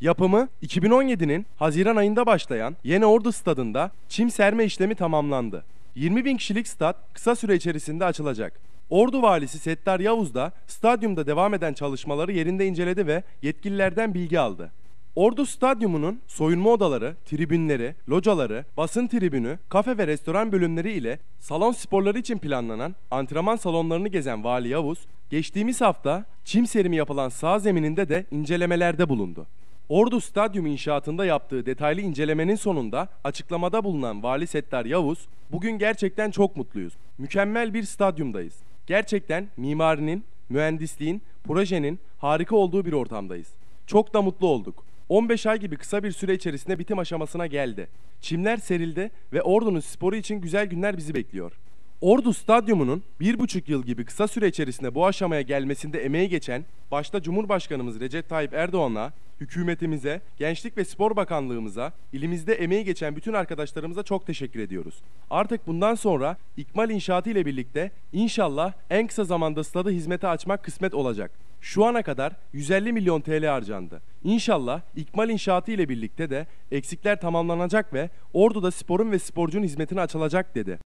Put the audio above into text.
Yapımı 2017'nin Haziran ayında başlayan Yeni Ordu Stadı'nda çim serme işlemi tamamlandı. 20 bin kişilik stad kısa süre içerisinde açılacak. Ordu valisi Settar Yavuz da stadyumda devam eden çalışmaları yerinde inceledi ve yetkililerden bilgi aldı. Ordu Stadyumu'nun soyunma odaları, tribünleri, locaları, basın tribünü, kafe ve restoran bölümleri ile salon sporları için planlanan antrenman salonlarını gezen Vali Yavuz, geçtiğimiz hafta çim serimi yapılan sağ zemininde de incelemelerde bulundu. Ordu Stadyum inşaatında yaptığı detaylı incelemenin sonunda açıklamada bulunan Vali Settar Yavuz, "Bugün gerçekten çok mutluyuz. Mükemmel bir stadyumdayız. Gerçekten mimarinin, mühendisliğin, projenin harika olduğu bir ortamdayız. Çok da mutlu olduk. 15 ay gibi kısa bir süre içerisinde bitim aşamasına geldi. Çimler serildi ve Ordu'nun sporu için güzel günler bizi bekliyor." Ordu Stadyumu'nun bir buçuk yıl gibi kısa süre içerisinde bu aşamaya gelmesinde emeği geçen başta Cumhurbaşkanımız Recep Tayyip Erdoğan'a, hükümetimize, Gençlik ve Spor Bakanlığımıza, ilimizde emeği geçen bütün arkadaşlarımıza çok teşekkür ediyoruz. Artık bundan sonra İkmal İnşaatı ile birlikte inşallah en kısa zamanda stadı hizmete açmak kısmet olacak. Şu ana kadar 150 milyon TL harcandı. İnşallah İkmal İnşaatı ile birlikte de eksikler tamamlanacak ve Ordu'da sporun ve sporcunun hizmetini açılacak dedi.